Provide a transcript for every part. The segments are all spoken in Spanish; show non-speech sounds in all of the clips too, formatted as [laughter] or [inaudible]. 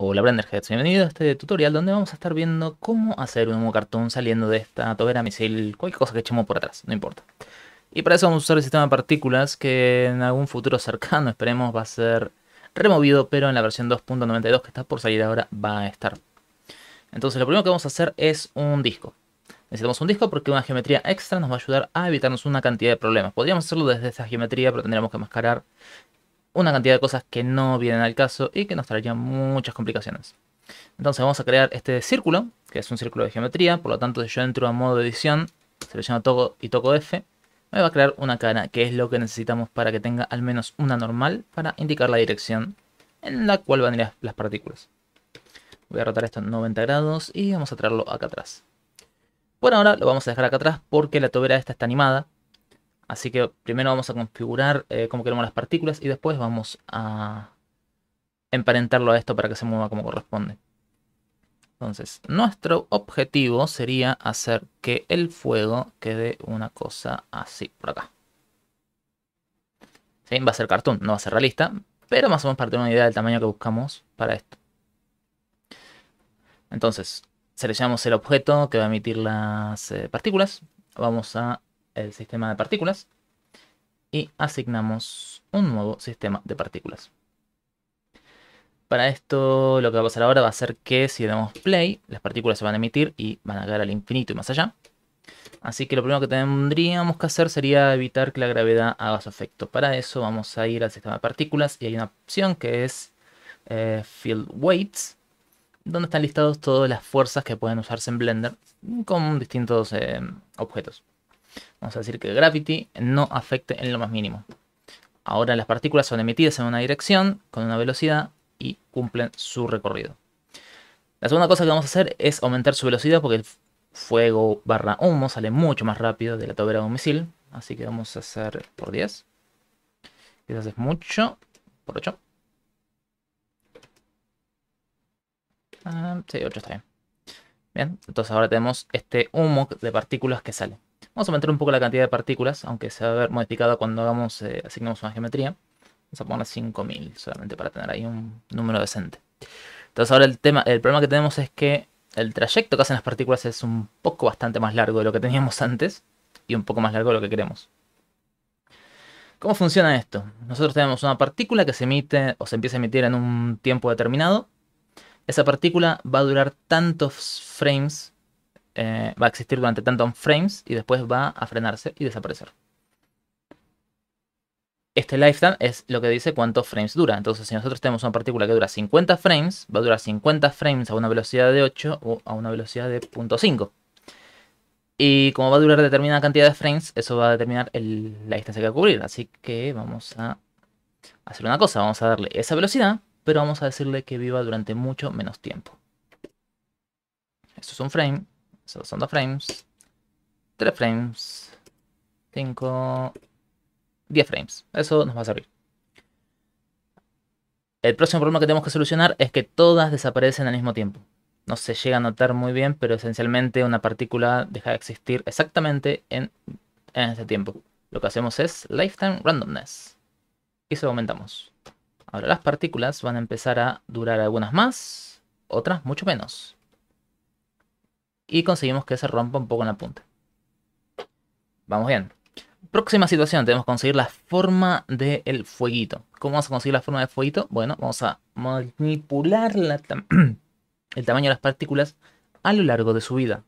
Hola Blenderheads, bienvenido a este tutorial donde vamos a estar viendo cómo hacer un nuevo cartón saliendo de esta tobera misil, cualquier cosa que echemos por atrás, no importa. Y para eso vamos a usar el sistema de partículas que en algún futuro cercano esperemos va a ser removido, pero en la versión 2.92 que está por salir ahora va a estar. Entonces lo primero que vamos a hacer es un disco. Necesitamos un disco porque una geometría extra nos va a ayudar a evitarnos una cantidad de problemas. Podríamos hacerlo desde esta geometría, pero tendríamos que mascarar una cantidad de cosas que no vienen al caso y que nos traerían muchas complicaciones. Entonces vamos a crear este círculo, que es un círculo de geometría, por lo tanto si yo entro a modo de edición, selecciono todo y toco F, me va a crear una cara, que es lo que necesitamos para que tenga al menos una normal para indicar la dirección en la cual van a ir las partículas. Voy a rotar esto en 90 grados y vamos a traerlo acá atrás. Por ahora lo vamos a dejar acá atrás porque la tobera esta está animada, Así que primero vamos a configurar eh, cómo queremos las partículas y después vamos a emparentarlo a esto para que se mueva como corresponde. Entonces, nuestro objetivo sería hacer que el fuego quede una cosa así, por acá. Va a ser cartoon, no va a ser realista, pero más o menos para tener una idea del tamaño que buscamos para esto. Entonces, seleccionamos el objeto que va a emitir las eh, partículas. Vamos a el sistema de partículas y asignamos un nuevo sistema de partículas. Para esto lo que va a pasar ahora va a ser que si damos play, las partículas se van a emitir y van a llegar al infinito y más allá. Así que lo primero que tendríamos que hacer sería evitar que la gravedad haga su efecto. Para eso vamos a ir al sistema de partículas y hay una opción que es eh, Field Weights, donde están listados todas las fuerzas que pueden usarse en Blender con distintos eh, objetos. Vamos a decir que el gravity no afecte en lo más mínimo. Ahora las partículas son emitidas en una dirección, con una velocidad, y cumplen su recorrido. La segunda cosa que vamos a hacer es aumentar su velocidad porque el fuego barra humo sale mucho más rápido de la tobera de un misil. Así que vamos a hacer por 10. Quizás es mucho. Por 8. Ah, sí, 8 está bien. Bien, entonces ahora tenemos este humo de partículas que sale. Vamos a aumentar un poco la cantidad de partículas, aunque se va a ver modificada cuando hagamos, eh, asignemos una geometría. Vamos a poner 5000 solamente para tener ahí un número decente. Entonces ahora el, tema, el problema que tenemos es que el trayecto que hacen las partículas es un poco bastante más largo de lo que teníamos [laughs] antes y un poco más largo de lo que queremos. ¿Cómo funciona esto? Nosotros tenemos una partícula que se emite o se empieza a emitir en un tiempo determinado. Esa partícula va a durar tantos frames eh, va a existir durante tantos frames y después va a frenarse y desaparecer. Este lifetime es lo que dice cuántos frames dura. Entonces, si nosotros tenemos una partícula que dura 50 frames, va a durar 50 frames a una velocidad de 8 o a una velocidad de 0.5. Y como va a durar determinada cantidad de frames, eso va a determinar la distancia que va a cubrir. Así que vamos a hacer una cosa. Vamos a darle esa velocidad, pero vamos a decirle que viva durante mucho menos tiempo. Esto es un frame son dos frames. tres frames. 5. 10 frames. Eso nos va a servir. El próximo problema que tenemos que solucionar es que todas desaparecen al mismo tiempo. No se llega a notar muy bien, pero esencialmente una partícula deja de existir exactamente en, ese tiempo. Lo que hacemos es lifetime randomness. Y eso aumentamos. Ahora las partículas van a empezar a durar algunas más, otras mucho menos y conseguimos que se rompa un poco en la punta. Vamos bien. Próxima situación, tenemos que conseguir la forma del fueguito. ¿Cómo vamos a conseguir la forma del fueguito? Bueno, vamos a manipular la [clears throat] el tamaño de las partículas a lo largo de su vida.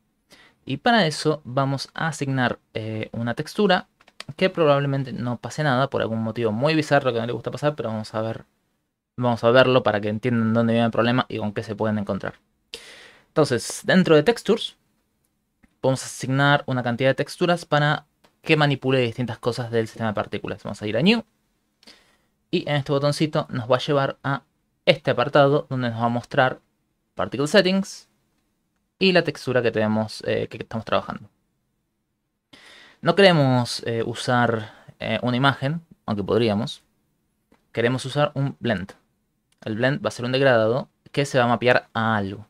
Y para eso vamos a asignar eh, una textura que probablemente no pase nada por algún motivo muy bizarro que no le gusta pasar, pero vamos a ver, vamos a verlo para que entiendan dónde viene el problema y con qué se pueden encontrar. Entonces, dentro de textures, podemos asignar una cantidad de texturas para que manipule distintas cosas del sistema de partículas. Vamos a ir a New. Y en este botoncito nos va a llevar a este apartado donde nos va a mostrar Particle Settings y la textura que tenemos eh, que estamos trabajando. No queremos eh, usar eh, una imagen, aunque podríamos. Queremos usar un blend. El blend va a ser un degradado que se va a mapear a algo.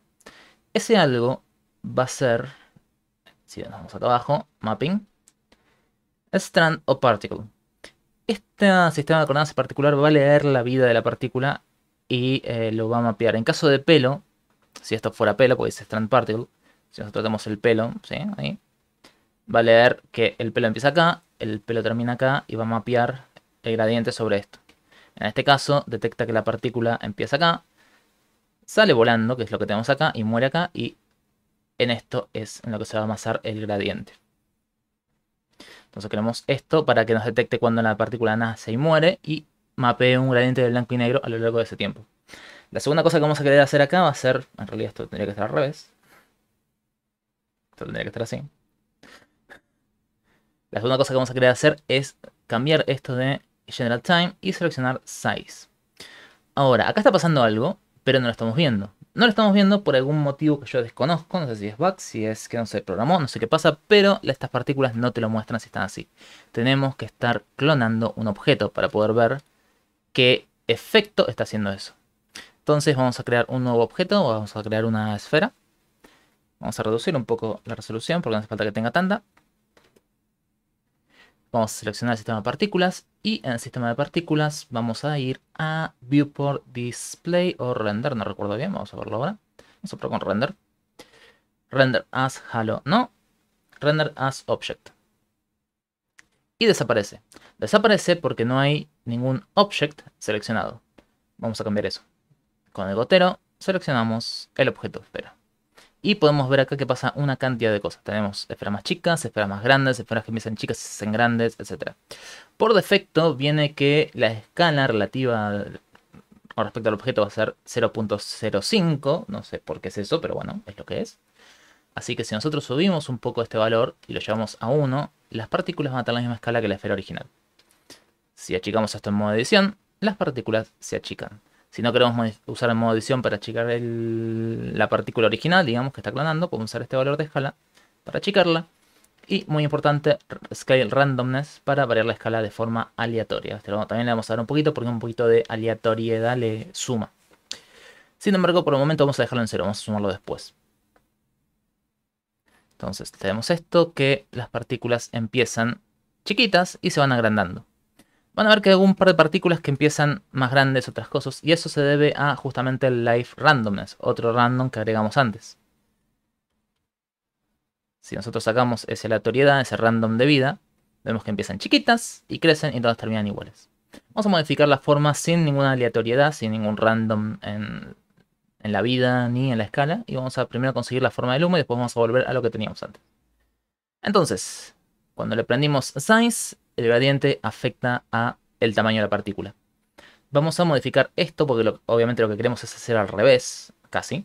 Ese algo va a ser, si vamos acá abajo, mapping, strand o particle. Este sistema de coordenadas particular va a leer la vida de la partícula y eh, lo va a mapear. En caso de pelo, si esto fuera pelo, porque dice strand particle, si nosotros tenemos el pelo, va a leer que el pelo empieza acá, el pelo termina acá y va a mapear el gradiente sobre esto. En este caso, detecta que la partícula empieza acá, sale volando, que es lo que tenemos acá, y muere acá, y en esto es en lo que se va a amasar el gradiente. Entonces queremos esto para que nos detecte cuando la partícula nace y muere y mapee un gradiente de blanco y negro a lo largo de ese tiempo. La segunda cosa que vamos a querer hacer acá va a ser, en realidad esto tendría que estar al revés. Esto tendría que estar así. La segunda cosa que vamos a querer hacer es cambiar esto de General Time y seleccionar Size. Ahora, acá está pasando algo pero no lo estamos viendo. No lo estamos viendo por algún motivo que yo desconozco, no sé si es bug, si es que no se programó, no sé qué pasa, pero estas partículas no te lo muestran si están así. Tenemos que estar clonando un objeto para poder ver qué efecto está haciendo eso. Entonces vamos a crear un nuevo objeto, vamos a crear una esfera. Vamos a reducir un poco la resolución porque no hace falta que tenga tanta. Vamos a seleccionar el sistema de partículas y en el sistema de partículas vamos a ir a Viewport Display o Render, no recuerdo bien, vamos a verlo ahora. Vamos a probar con Render. Render as Halo, no. Render as Object. Y desaparece. Desaparece porque no hay ningún Object seleccionado. Vamos a cambiar eso. Con el gotero seleccionamos el objeto espera. Y podemos ver acá que pasa una cantidad de cosas. Tenemos esferas más chicas, esferas más grandes, esferas que empiezan chicas y se hacen grandes, etc. Por defecto viene que la escala relativa con respecto al objeto va a ser 0.05. No sé por qué es eso, pero bueno, es lo que es. Así que si nosotros subimos un poco este valor y lo llevamos a 1, las partículas van a tener la misma escala que la esfera original. Si achicamos esto en modo de edición, las partículas se achican. Si no queremos usar el modo edición para achicar la partícula original, digamos, que está clonando, podemos usar este valor de escala para achicarla. Y muy importante, scale randomness para variar la escala de forma aleatoria. Este también le vamos a dar un poquito porque un poquito de aleatoriedad le suma. Sin embargo, por el momento vamos a dejarlo en cero, vamos a sumarlo después. Entonces tenemos esto, que las partículas empiezan chiquitas y se van agrandando van a ver que hay un par de partículas que empiezan más grandes, otras cosas, y eso se debe a justamente el life randomness, otro random que agregamos antes. Si nosotros sacamos esa aleatoriedad, ese random de vida, vemos que empiezan chiquitas y crecen y todas terminan iguales. Vamos a modificar la forma sin ninguna aleatoriedad, sin ningún random en, la vida ni en la escala, y vamos a primero conseguir la forma del humo y después vamos a volver a lo que teníamos antes. Entonces, cuando le prendimos size, el gradiente afecta a el tamaño de la partícula. Vamos a modificar esto porque obviamente lo que queremos es hacer al revés, casi.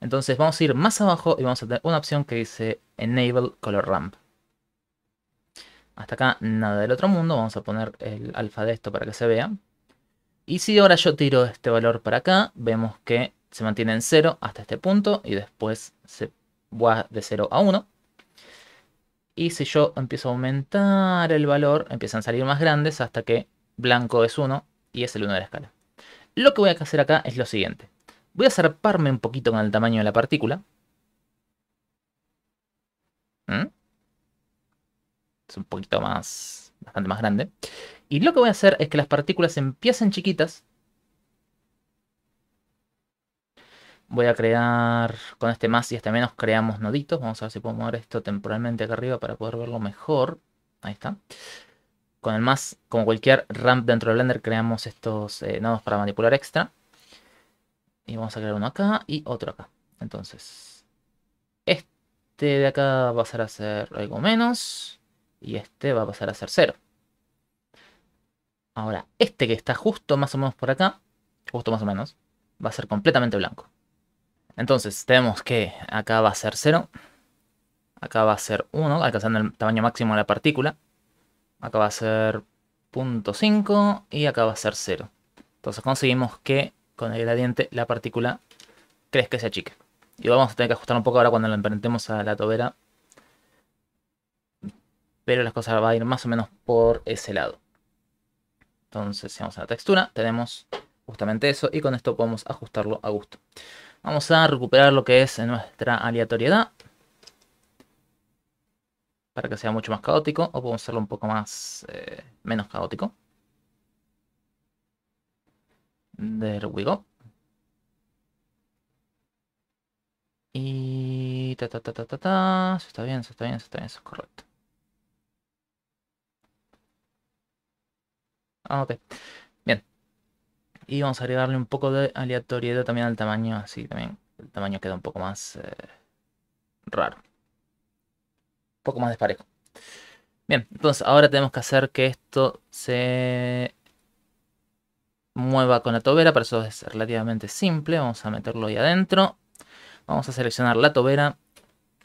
Entonces vamos a ir más abajo y vamos a tener una opción que dice Enable Color Ramp. Hasta acá nada del otro mundo, vamos a poner el alfa de esto para que se vea. Y si ahora yo tiro este valor para acá, vemos que se mantiene en 0 hasta este punto y después se va de 0 a 1. Y si yo empiezo a aumentar el valor, empiezan a salir más grandes hasta que blanco es 1 y es el 1 de la escala. Lo que voy a hacer acá es lo siguiente. Voy a zarparme un poquito con el tamaño de la partícula. ¿Mm? Es un poquito más, bastante más grande. Y lo que voy a hacer es que las partículas empiecen chiquitas Voy a crear con este más y este menos creamos noditos. Vamos a ver si puedo mover esto temporalmente acá arriba para poder verlo mejor. Ahí está. Con el más, como cualquier ramp dentro de Blender, creamos estos eh, nodos para manipular extra. Y vamos a crear uno acá y otro acá. Entonces, este de acá va a pasar a ser algo menos. Y este va a pasar a ser cero. Ahora, este que está justo más o menos por acá, justo más o menos, va a ser completamente blanco. Entonces tenemos que acá va a ser 0. Acá va a ser 1, alcanzando el tamaño máximo de la partícula. Acá va a ser 0.5 y acá va a ser 0. Entonces conseguimos que con el gradiente la partícula crezca y se achique. Y vamos a tener que ajustar un poco ahora cuando lo emprendemos a la tobera. Pero las cosas van a ir más o menos por ese lado. Entonces si vamos a la textura tenemos justamente eso y con esto podemos ajustarlo a gusto. Vamos a recuperar lo que es nuestra aleatoriedad. Para que sea mucho más caótico. O podemos hacerlo un poco más... Eh, menos caótico. There we go. Y... Ta, ta, ta, ta, ta, Eso está bien, eso está bien, eso está bien, eso es correcto. Ah, ok. Y vamos a agregarle un poco de aleatoriedad también al tamaño, así también el tamaño queda un poco más eh, raro. Un poco más desparejo. Bien, entonces ahora tenemos que hacer que esto se mueva con la tobera, para eso es relativamente simple. Vamos a meterlo ahí adentro. Vamos a seleccionar la tobera,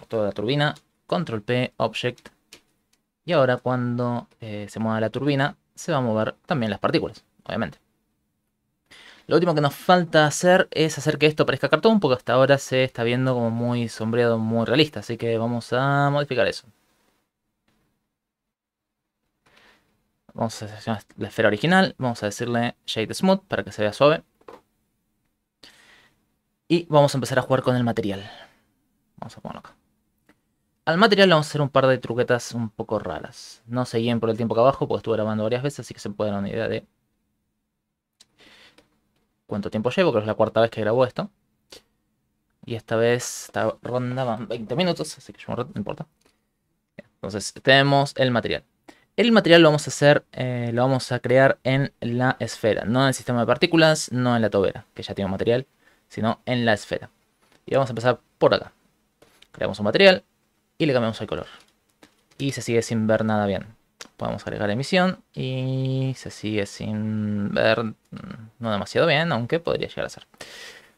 toda la turbina, control P, object. Y ahora cuando eh, se mueva la turbina, se va a mover también las partículas, obviamente. Lo último que nos falta hacer es hacer que esto parezca cartón, porque hasta ahora se está viendo como muy sombreado, muy realista, así que vamos a modificar eso. Vamos a seleccionar la esfera original, vamos a decirle Shade Smooth para que se vea suave. Y vamos a empezar a jugar con el material. Vamos a ponerlo acá. Al material le vamos a hacer un par de truquetas un poco raras. No se guíen por el tiempo que abajo, porque estuve grabando varias veces, así que se puede dar una idea de cuánto tiempo llevo, creo que es la cuarta vez que grabo esto. Y esta vez, esta ronda van 20 minutos, así que yo no importa. Entonces, tenemos el material. El material lo vamos a hacer, eh, lo vamos a crear en la esfera, no en el sistema de partículas, no en la tobera, que ya tiene material, sino en la esfera. Y vamos a empezar por acá. Creamos un material y le cambiamos el color. Y se sigue sin ver nada bien podemos agregar emisión y se sigue sin ver mm, no demasiado bien, aunque podría llegar a ser.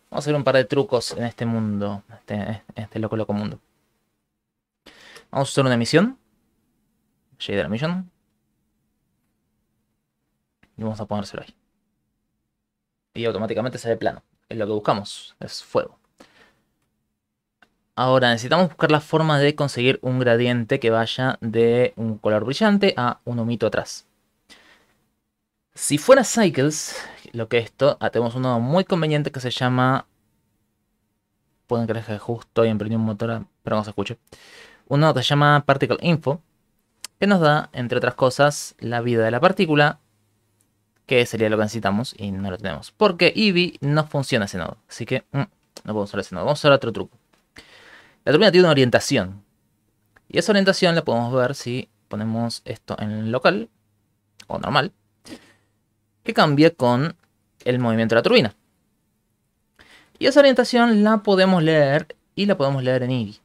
Vamos a hacer un par de trucos en este mundo, este, este loco loco mundo. Vamos a usar una emisión, shader emisión. y vamos a ponérselo ahí. Y automáticamente se ve plano, es lo que buscamos, es fuego. Ahora necesitamos buscar la forma de conseguir un gradiente que vaya de un color brillante a un humito atrás. Si fuera Cycles, lo que esto, ah, tenemos un uno muy conveniente que se llama... Pueden creer que justo y emprendí un motor, ah, pero no se escuche. Uno que se llama Particle Info, que nos da, entre otras cosas, la vida de la partícula, que sería lo que necesitamos y no lo tenemos. Porque Eevee no funciona ese nodo, así que mm, no podemos usar ese nodo. Vamos a usar otro truco. La turbina tiene una orientación. Y esa orientación la podemos ver si ponemos esto en local o normal, que cambia con el movimiento de la turbina. Y esa orientación la podemos leer y la podemos leer en IBI.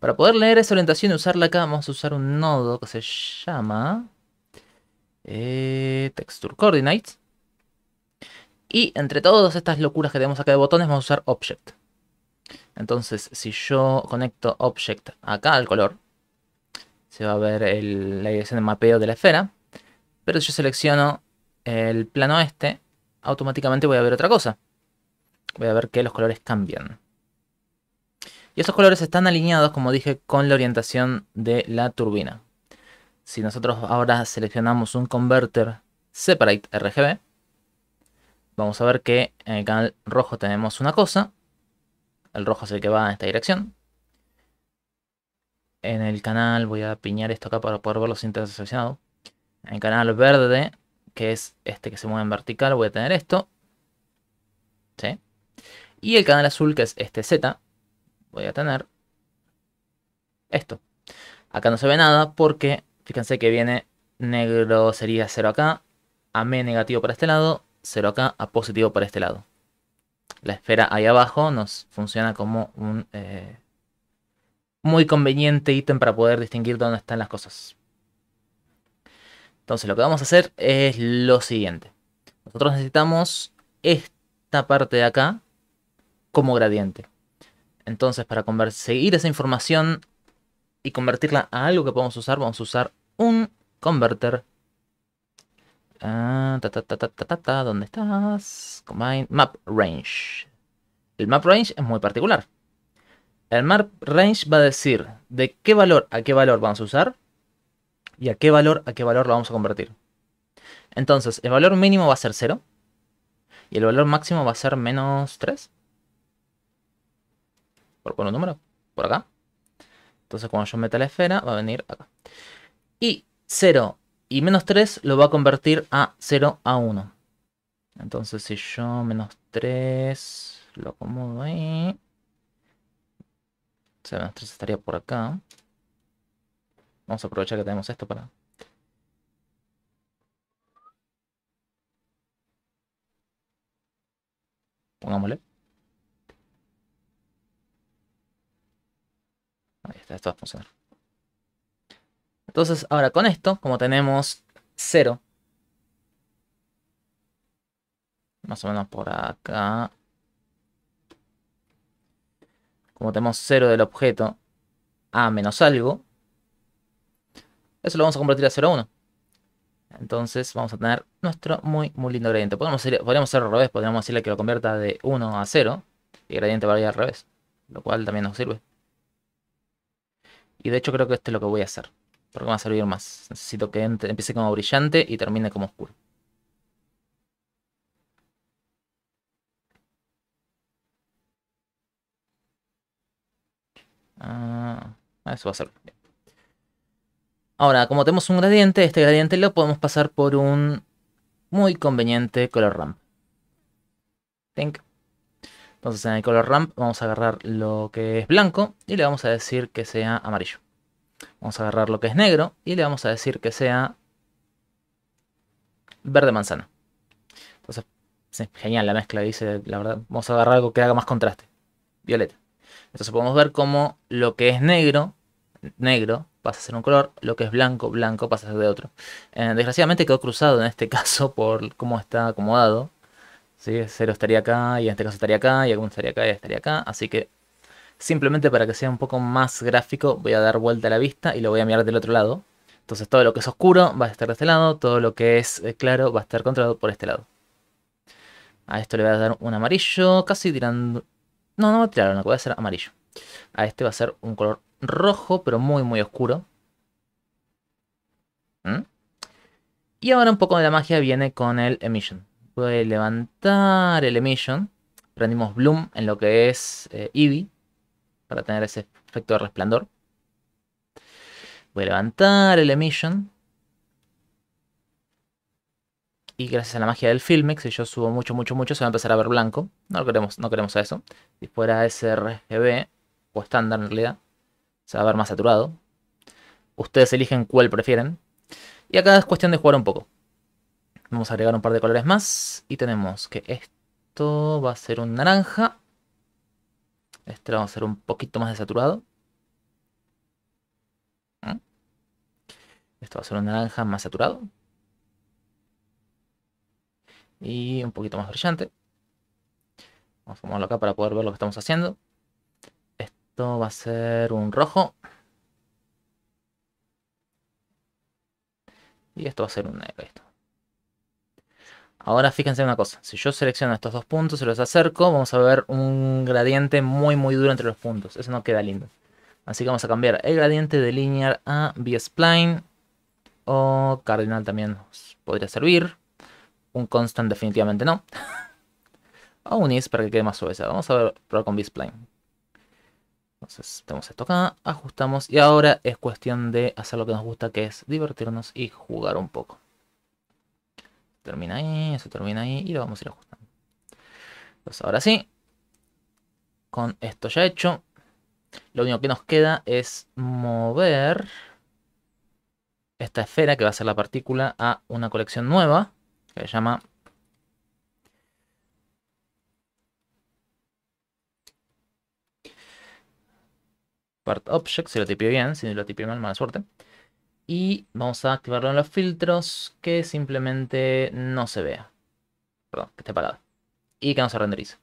Para poder leer esa orientación y usarla acá, vamos a usar un nodo que se llama eh, Texture Coordinates. Y entre todas estas locuras que tenemos acá de botones, vamos a usar Object. Entonces, si yo conecto Object acá al color, se va a ver la dirección de mapeo de la esfera. Pero si yo selecciono el plano este, automáticamente voy a ver otra cosa. Voy a ver que los colores cambian. Y esos colores están alineados, como dije, con la orientación de la turbina. Si nosotros ahora seleccionamos un converter separate RGB, vamos a ver que en el canal rojo tenemos una cosa el rojo es el que va en esta dirección. En el canal, voy a piñar esto acá para poder ver los tener asociados. En el canal verde, que es este que se mueve en vertical, voy a tener esto. Y el canal azul, que es este Z, voy a tener esto. Acá no se ve nada porque, fíjense que viene negro sería 0 acá, a me negativo para este lado, 0 acá, a positivo para este lado la esfera ahí abajo nos funciona como un eh, muy conveniente ítem para poder distinguir dónde están las cosas. Entonces lo que vamos a hacer es lo siguiente. Nosotros necesitamos esta parte de acá como gradiente. Entonces para conseguir esa información y convertirla a algo que podemos usar, vamos a usar un converter ta, ta, ta, ta, ta, ¿Dónde estás? Combine. Map range. El map range es muy particular. El map range va a decir de qué valor a qué valor vamos a usar y a qué valor a qué valor lo vamos a convertir. Entonces, el valor mínimo va a ser 0 y el valor máximo va a ser menos 3. Por poner un número, por acá. Entonces, cuando yo meta la esfera, va a venir acá. Y 0 y menos 3 lo va a convertir a 0 a 1. Entonces si yo menos 3 lo acomodo ahí. O sea, menos 3 estaría por acá. Vamos a aprovechar que tenemos esto para... Pongámosle. Ahí está, esto va a funcionar. Entonces, ahora con esto, como tenemos 0, más o menos por acá, como tenemos 0 del objeto a menos algo, eso lo vamos a convertir a 0 a 1. Entonces vamos a tener nuestro muy, muy lindo gradiente. podríamos hacerlo al revés, podríamos decirle que lo convierta de 1 a 0 y el gradiente va al revés, lo cual también nos sirve. Y de hecho creo que esto es lo que voy a hacer. Porque va a servir más. Necesito que empiece como brillante y termine como oscuro. Ah, eso va a ser. Ahora, como tenemos un gradiente, este gradiente lo podemos pasar por un muy conveniente color ramp. Entonces en el color ramp vamos a agarrar lo que es blanco y le vamos a decir que sea amarillo. Vamos a agarrar lo que es negro y le vamos a decir que sea verde manzana. Entonces, genial la mezcla, dice, la verdad, vamos a agarrar algo que haga más contraste. Violeta. Entonces podemos ver cómo lo que es negro, negro, pasa a ser un color, lo que es blanco, blanco pasa a ser de otro. Eh, desgraciadamente quedó cruzado en este [laughs] caso por cómo está acomodado. ¿sí? Cero estaría acá, y en este caso estaría acá, y algún estaría acá, y este estaría acá. Así que Simplemente para que sea un poco más gráfico, voy a dar vuelta a la vista y lo voy a mirar del otro lado. Entonces todo lo que es oscuro va a estar de este lado, todo lo que es eh, claro va a estar controlado por este lado. A esto le voy a dar un amarillo, casi tirando... No, no va a tirar no voy a hacer amarillo. A este va a ser un color rojo, pero muy muy oscuro. ¿Mm? Y ahora un poco de la magia viene con el Emission. Voy a levantar el Emission. Prendimos Bloom en lo que es eh, Eevee para tener ese efecto de resplandor. Voy a levantar el emission. Y gracias a la magia del Filmex. si yo subo mucho, mucho, mucho, se va a empezar a ver blanco. No queremos, no queremos a eso. Si fuera sRGB o estándar en realidad, se va a ver más saturado. Ustedes eligen cuál prefieren. Y acá es cuestión de jugar un poco. Vamos a agregar un par de colores más. Y tenemos que esto va a ser un naranja. Este lo a hacer un poquito más desaturado. ¿Ah? Esto va a ser un naranja más saturado. Y un poquito más brillante. Vamos a sumarlo acá para poder ver lo que estamos haciendo. Esto va a ser un rojo. Y esto va a ser un negro. Esto. Ahora fíjense una cosa, si yo selecciono estos dos puntos y los acerco, vamos a ver un gradiente muy muy duro entre los puntos. Eso no queda lindo. Así que vamos a cambiar el gradiente de linear a B-spline o cardinal también nos podría servir. Un constant definitivamente no. [laughs] o un is para que quede más suave. Vamos a ver probar con B-spline. Entonces tenemos esto acá, ajustamos y ahora es cuestión de hacer lo que nos gusta que es divertirnos y jugar un poco termina ahí, eso termina ahí y lo vamos a ir ajustando. Entonces ahora sí, con esto ya hecho, lo único que nos queda es mover esta esfera que va a ser la partícula a una colección nueva que se llama part object, si lo tipié bien, si lo tipié mal, mala suerte y vamos a activarlo en los filtros que simplemente no se vea. Perdón, que esté parado Y que no se renderice.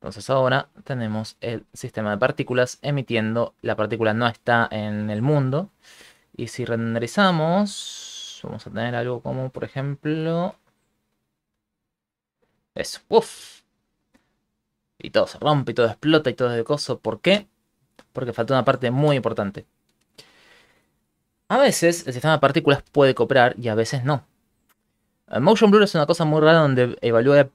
Entonces ahora tenemos el sistema de partículas emitiendo. La partícula no está en el mundo. Y si renderizamos, vamos a tener algo como, por ejemplo... Eso, ¡Uf! Y todo se rompe, y todo explota, y todo es de coso. ¿Por qué? Porque falta una parte muy importante. A veces el sistema de partículas puede cooperar y a veces no. Eh, motion Blur es una cosa muy rara donde evalúa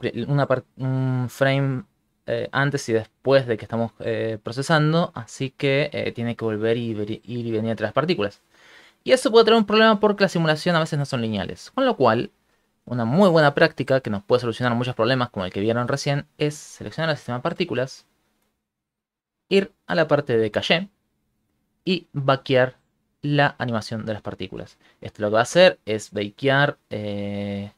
un frame eh, antes y después de que estamos eh, procesando, así que tiene que volver y venir entre las partículas. Y eso puede tener un problema porque la simulación a veces no son lineales, con lo cual una muy buena práctica que nos puede solucionar muchos problemas como el que vieron recién es seleccionar el sistema de partículas, ir a la parte de caché y vaquear la animación de las partículas. Esto lo que va a hacer es bakear eh,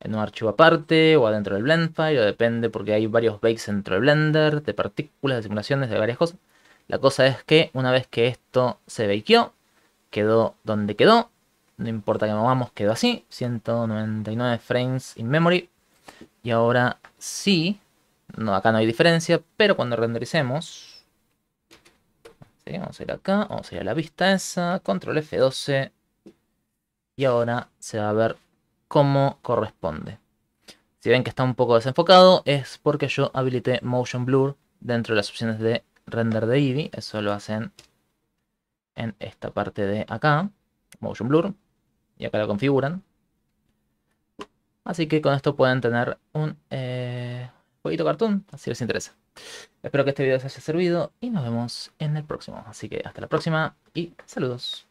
en un archivo aparte o adentro del blend file, o depende porque hay varios bakes dentro del Blender, de partículas, de simulaciones, de varias cosas. La cosa es que una vez que esto se bakeó, quedó donde quedó, no importa que movamos, quedó así, 199 frames in memory. Y ahora sí, no, acá no hay diferencia, pero cuando rendericemos, Vamos a ir acá, vamos a ir a la vista esa, control F12. Y ahora se va a ver cómo corresponde. Si ven que está un poco desenfocado es porque yo habilité Motion Blur dentro de las opciones de render de Eevee. Eso lo hacen en esta parte de acá, Motion Blur. Y acá lo configuran. Así que con esto pueden tener un, eh, jueguito cartoon, así les interesa. Espero que este video les haya servido y nos vemos en el próximo. Así que hasta la próxima y saludos.